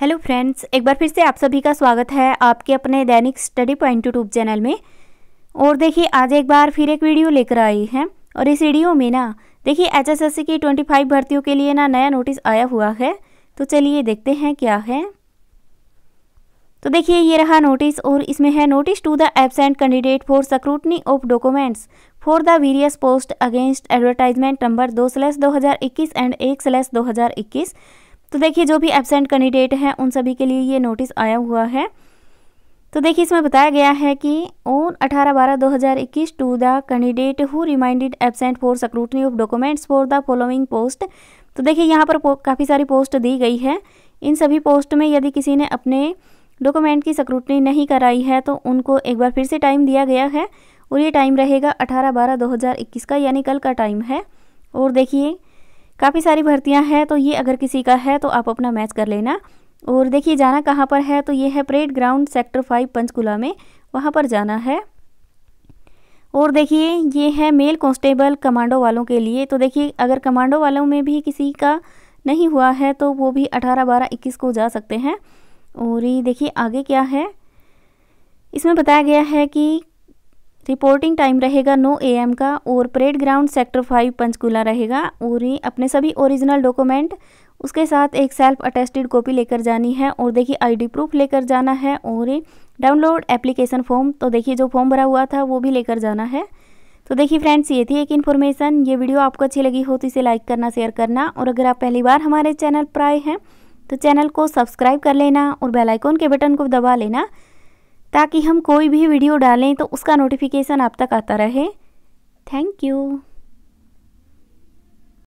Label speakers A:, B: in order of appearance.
A: hello friends एक बार फिर से आप सभी का स्वागत है आपके अपने दैनिक स्टडी पॉइंट यूट्यूब चैनल में और देखिए आज एक बार फिर एक वीडियो लेकर आई है और इस वीडियो में ना देखिए एचएसएससी की ट्वेंटी फाइव भर्तियों के लिए ना नया नोटिस आया हुआ है तो चलिए देखते हैं क्या है तो देखिए ये रहा नोटिस और इसमें है notice to the absent candidate for scrutiny of documents for the various post against advertisement number दो स्लैस दो हज़ार इक्कीस एंड एक स्लैस दो हज़ार इक्कीस तो देखिए जो भी एबसेंट कैंडिडेट हैं उन सभी के लिए ये नोटिस आया हुआ है तो देखिए इसमें बताया गया है कि ओन अठारह बारह दो हज़ार इक्कीस to the candidate who remained absent for scrutiny of documents for the following post तो देखिए यहाँ पर काफ़ी सारी पोस्ट दी गई है इन सभी पोस्ट में यदि किसी ने अपने डॉक्यूमेंट की सक्रूटनी नहीं कराई है तो उनको एक बार फिर से टाइम दिया गया है और ये टाइम रहेगा अठारह बारह दो हज़ार इक्कीस का यानी कल का टाइम है और देखिए काफ़ी सारी भर्तियां हैं तो ये अगर किसी का है तो आप अपना मैच कर लेना और देखिए जाना कहाँ पर है तो ये है parade ground sector five Panchkula में वहाँ पर जाना है और देखिए ये है मेल कांस्टेबल कमांडो वालों के लिए तो देखिए अगर कमांडो वालों में भी किसी का नहीं हुआ है तो वो भी अठारह बारह इक्कीस को जा सकते हैं और ये देखिए आगे क्या है इसमें बताया गया है कि रिपोर्टिंग टाइम रहेगा 9 एएम का और parade ground sector five Panchkula रहेगा और अपने सभी ओरिजिनल डॉक्यूमेंट उसके साथ एक सेल्फ अटेस्टेड कॉपी लेकर जानी है और देखिए आईडी प्रूफ लेकर जाना है और डाउनलोड एप्लीकेशन फॉर्म तो देखिए जो फॉर्म भरा हुआ था वो भी लेकर जाना है तो देखिए फ्रेंड्स ये थी एक इन्फॉर्मेशन ये वीडियो आपको अच्छी लगी हो तो इसे लाइक करना शेयर करना और अगर आप पहली बार हमारे चैनल पर आए हैं तो चैनल को सब्सक्राइब कर लेना और बेलाइकॉन के बटन को दबा लेना ताकि हम कोई भी वीडियो डालें तो उसका नोटिफिकेशन आप तक आता रहे थैंक यू